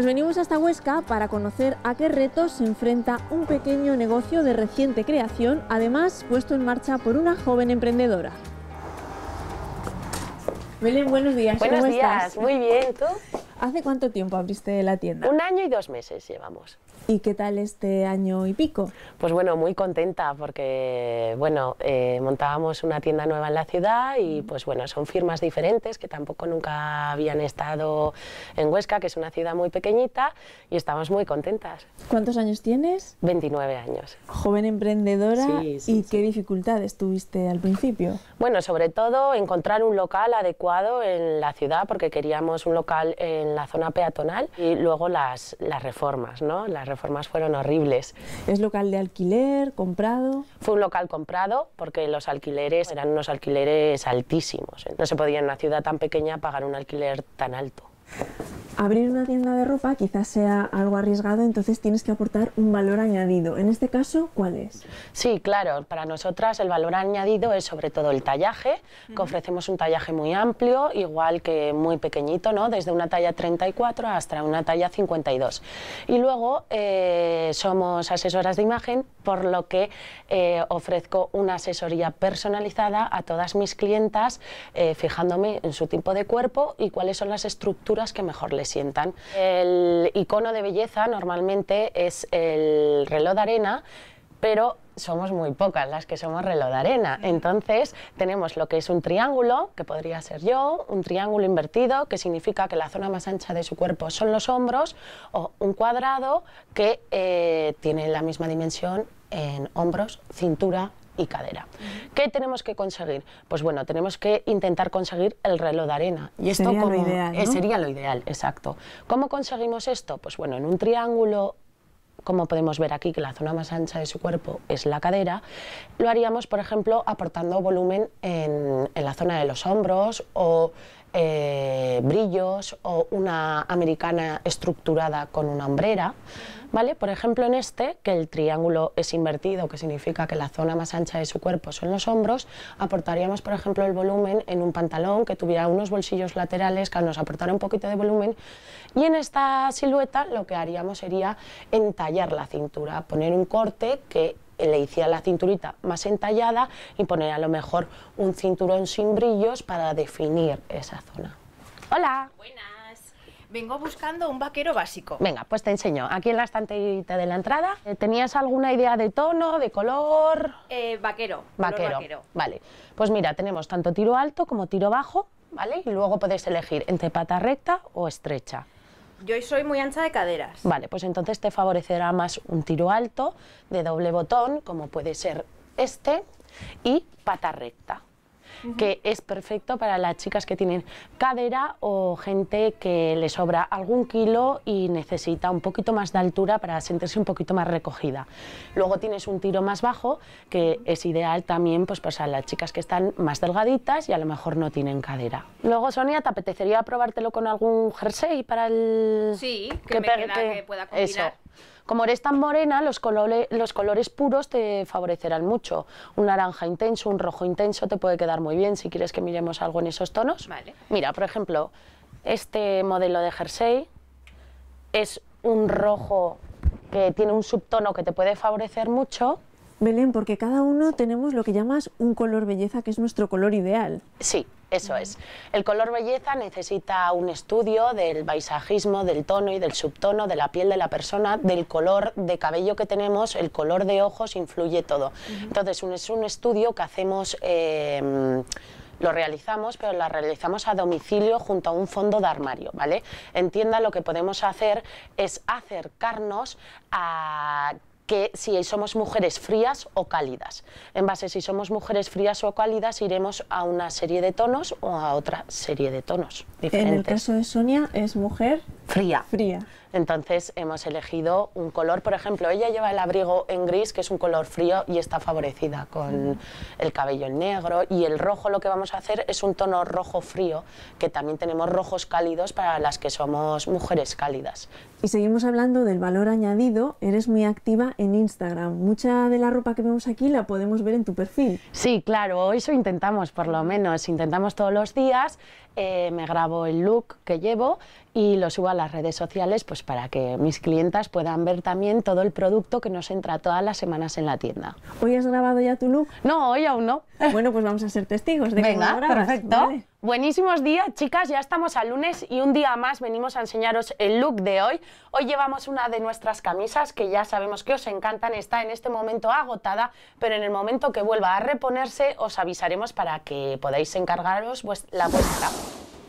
Nos venimos hasta Huesca para conocer a qué retos se enfrenta un pequeño negocio de reciente creación, además puesto en marcha por una joven emprendedora. Belén, buenos días. Buenos días, muy bien, ¿tú? ¿Hace cuánto tiempo abriste la tienda? Un año y dos meses llevamos. ¿Y qué tal este año y pico? Pues bueno, muy contenta porque, bueno, eh, montábamos una tienda nueva en la ciudad y pues bueno, son firmas diferentes que tampoco nunca habían estado en Huesca, que es una ciudad muy pequeñita y estamos muy contentas. ¿Cuántos años tienes? 29 años. Joven emprendedora sí, y qué dificultades tuviste al principio? Bueno, sobre todo encontrar un local adecuado en la ciudad porque queríamos un local en la zona peatonal y luego las, las reformas, ¿no? reformas fueron horribles. ¿Es local de alquiler, comprado? Fue un local comprado porque los alquileres eran unos alquileres altísimos. No se podía en una ciudad tan pequeña pagar un alquiler tan alto abrir una tienda de ropa quizás sea algo arriesgado, entonces tienes que aportar un valor añadido. En este caso, ¿cuál es? Sí, claro, para nosotras el valor añadido es sobre todo el tallaje, que ofrecemos un tallaje muy amplio, igual que muy pequeñito, ¿no? desde una talla 34 hasta una talla 52. Y luego eh, somos asesoras de imagen, por lo que eh, ofrezco una asesoría personalizada a todas mis clientas, eh, fijándome en su tipo de cuerpo y cuáles son las estructuras que mejor les sientan. El icono de belleza normalmente es el reloj de arena, pero somos muy pocas las que somos reloj de arena. Mm. Entonces, tenemos lo que es un triángulo, que podría ser yo, un triángulo invertido, que significa que la zona más ancha de su cuerpo son los hombros, o un cuadrado que eh, tiene la misma dimensión en hombros, cintura, cadera. ¿Qué tenemos que conseguir? Pues bueno, tenemos que intentar conseguir el reloj de arena. Y esto sería como, lo ideal, eh, sería lo ideal, exacto. ¿Cómo conseguimos esto? Pues bueno, en un triángulo como podemos ver aquí, que la zona más ancha de su cuerpo es la cadera, lo haríamos, por ejemplo, aportando volumen en, en la zona de los hombros o eh, brillos o una americana estructurada con una hombrera, ¿vale? Por ejemplo, en este, que el triángulo es invertido, que significa que la zona más ancha de su cuerpo son los hombros, aportaríamos, por ejemplo, el volumen en un pantalón que tuviera unos bolsillos laterales que nos aportara un poquito de volumen. Y en esta silueta lo que haríamos sería entallar la cintura, poner un corte que eh, le hiciera la cinturita más entallada y poner a lo mejor un cinturón sin brillos para definir esa zona. Hola. Buenas. Vengo buscando un vaquero básico. Venga, pues te enseño. Aquí en la estanterita de la entrada, eh, ¿tenías alguna idea de tono, de color? Eh, vaquero, vaquero. vaquero. Vale. Pues mira, tenemos tanto tiro alto como tiro bajo, ¿vale? Y luego podéis elegir entre pata recta o estrecha yo soy muy ancha de caderas. Vale, pues entonces te favorecerá más un tiro alto de doble botón, como puede ser este, y pata recta que es perfecto para las chicas que tienen cadera o gente que le sobra algún kilo y necesita un poquito más de altura para sentirse un poquito más recogida. Luego tienes un tiro más bajo que es ideal también pues, para las chicas que están más delgaditas y a lo mejor no tienen cadera. Luego, Sonia, ¿te apetecería probártelo con algún jersey para el... Sí, que, me pueda combinar. Eso. Como eres tan morena, los, colores puros te favorecerán mucho. Un naranja intenso, un rojo intenso te puede quedar muy bien si quieres que miremos algo en esos tonos. Mira, por ejemplo, este modelo de jersey es un rojo que tiene un subtono que te puede favorecer mucho Belén, porque cada uno tenemos lo que llamas un color belleza, que es nuestro color ideal. Sí, eso es. El color belleza necesita un estudio del paisajismo, del tono y del subtono, de la piel de la persona, del color de cabello que tenemos, el color de ojos, influye todo. Entonces, es un estudio que hacemos... Em, lo realizamos, pero la realizamos a domicilio junto a un fondo de armario, ¿vale? Entienda lo que podemos hacer es acercarnos a que si somos mujeres frías o cálidas. En base si somos mujeres frías o cálidas iremos a una serie de tonos o a otra serie de tonos En el caso de Sonia es mujer fría. Fría. Entonces hemos elegido un color, por ejemplo, ella lleva el abrigo en gris, que es un color frío y está favorecida con el cabello en negro. Y el rojo lo que vamos a hacer es un tono rojo frío, que también tenemos rojos cálidos para las que somos mujeres cálidas. Y seguimos hablando del valor añadido. Eres muy activa en Instagram. Mucha de la ropa que vemos aquí la podemos ver en tu perfil. Sí, claro, eso intentamos por lo menos. Intentamos todos los días. Eh, me grabo el look que llevo y lo subo a las redes sociales pues pues para que mis clientas puedan ver también todo el producto que nos entra todas las semanas en la tienda. ¿Hoy has grabado ya tu look? No, hoy aún no. Bueno, pues vamos a ser testigos de que cómo grabas. perfecto. Buenísimos días, chicas. Ya estamos al lunes y un día más venimos a enseñaros el look de hoy. Hoy llevamos una de nuestras camisas que ya sabemos que os encantan. Está en este momento agotada, pero en el momento que vuelva a reponerse os avisaremos para que podáis encargaros la vuestra.